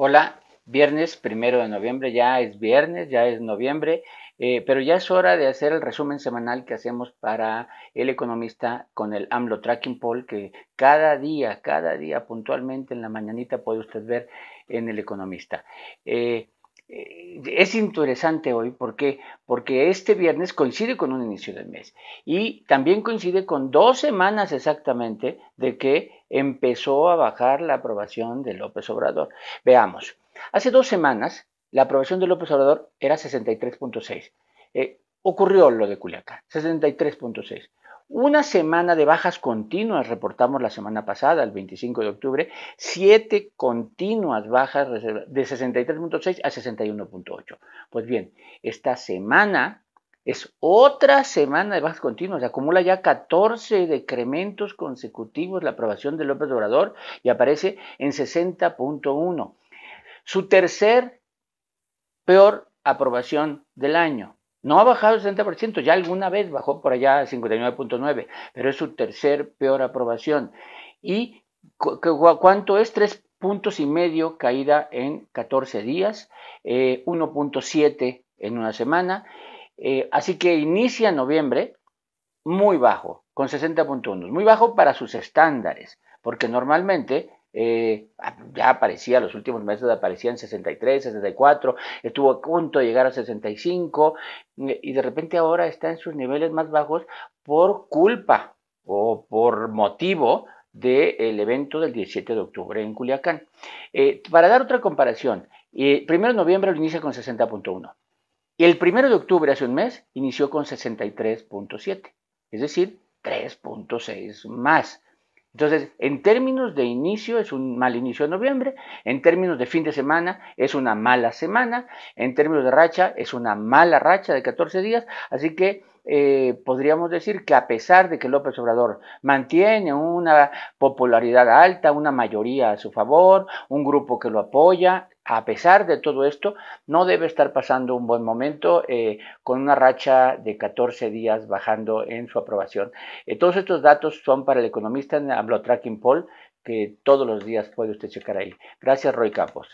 Hola, viernes primero de noviembre, ya es viernes, ya es noviembre, eh, pero ya es hora de hacer el resumen semanal que hacemos para El Economista con el AMLO Tracking Poll, que cada día, cada día puntualmente en la mañanita puede usted ver en El Economista. Eh, eh, es interesante hoy porque, porque este viernes coincide con un inicio del mes y también coincide con dos semanas exactamente de que empezó a bajar la aprobación de López Obrador. Veamos, hace dos semanas la aprobación de López Obrador era 63.6. Eh, ocurrió lo de Culiacán, 63.6. Una semana de bajas continuas, reportamos la semana pasada, el 25 de octubre, siete continuas bajas de 63.6 a 61.8. Pues bien, esta semana es otra semana de bajas continuas. Acumula ya 14 decrementos consecutivos la aprobación de López Obrador y aparece en 60.1. Su tercer peor aprobación del año. No ha bajado el 60%, ya alguna vez bajó por allá 59.9, pero es su tercer peor aprobación. ¿Y cuánto es? Tres puntos y medio caída en 14 días, 1.7 eh, en una semana. Eh, así que inicia noviembre muy bajo, con 60.1, muy bajo para sus estándares, porque normalmente eh, ya aparecía, los últimos meses aparecía en 63, 64, estuvo a punto de llegar a 65 eh, y de repente ahora está en sus niveles más bajos por culpa o por motivo del evento del 17 de octubre en Culiacán. Eh, para dar otra comparación, el primero de noviembre lo inicia con 60.1 y el 1 de octubre, hace un mes, inició con 63.7, es decir, 3.6 más. Entonces, en términos de inicio, es un mal inicio de noviembre, en términos de fin de semana, es una mala semana, en términos de racha, es una mala racha de 14 días, así que eh, podríamos decir que a pesar de que López Obrador mantiene una popularidad alta, una mayoría a su favor, un grupo que lo apoya, a pesar de todo esto, no debe estar pasando un buen momento eh, con una racha de 14 días bajando en su aprobación. Eh, todos estos datos son para el economista en hablo Tracking Poll, que todos los días puede usted checar ahí. Gracias, Roy Campos.